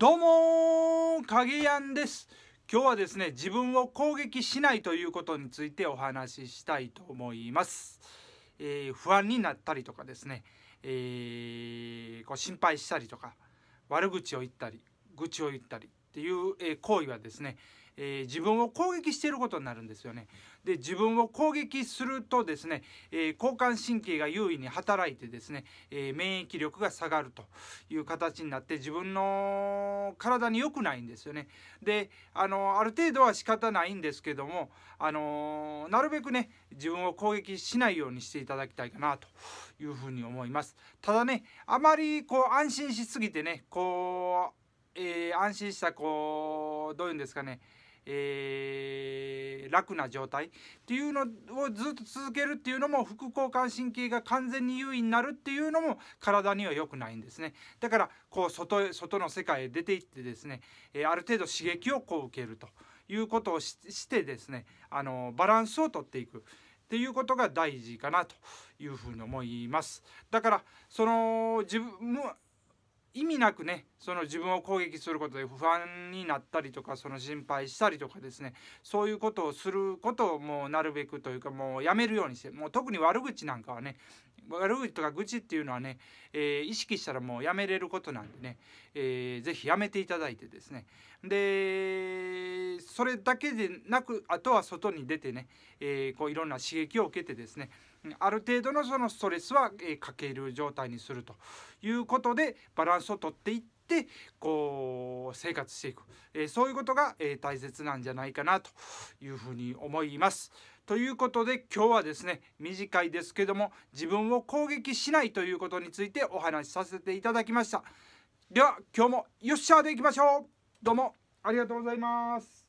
どうも影やんです今日はですね自分を攻撃しないということについてお話ししたいと思います、えー、不安になったりとかですね、えー、こう心配したりとか悪口を言ったり愚痴を言ったりっていう、え行為はですね、えー、自分を攻撃していることになるんですよね。で自分を攻撃するとですね、えー、交感神経が優位に働いてですね、えー、免疫力が下がるという形になって自分の体に良くないんですよね。であのある程度は仕方ないんですけどもあのなるべくね自分を攻撃しないようにしていただきたいかなというふうに思います。ただねあまりこう安心しすぎてねこう、えー、安心したこうどういうんですかねえー、楽な状態っていうのをずっと続けるっていうのも副交感神経が完全に優位になるっていうのも体には良くないんですねだからこう外へ外の世界へ出ていってですね、えある程度刺激をこう受けるということをしてですねあのバランスをとっていく。っていうことが大事かなというふに思います。だからその自分意味なくねその自分を攻撃することで不安になったりとかその心配したりとかですねそういうことをすることをもうなるべくというかもうやめるようにしてもう特に悪口なんかはね悪口とか愚痴っていうのはね、えー、意識したらもうやめれることなんでね、えー、やめていただいてですねでそれだけでなくあとは外に出てね、えー、こういろんな刺激を受けてですねある程度のそのストレスは、えー、かける状態にするということでバランスをとっていってこう生活していく、えー、そういうことが、えー、大切なんじゃないかなというふうに思います。ということで今日はですね短いですけども自分を攻撃しないということについてお話しさせていただきました。では今日もよっしゃーでいきましょうどうもありがとうございます。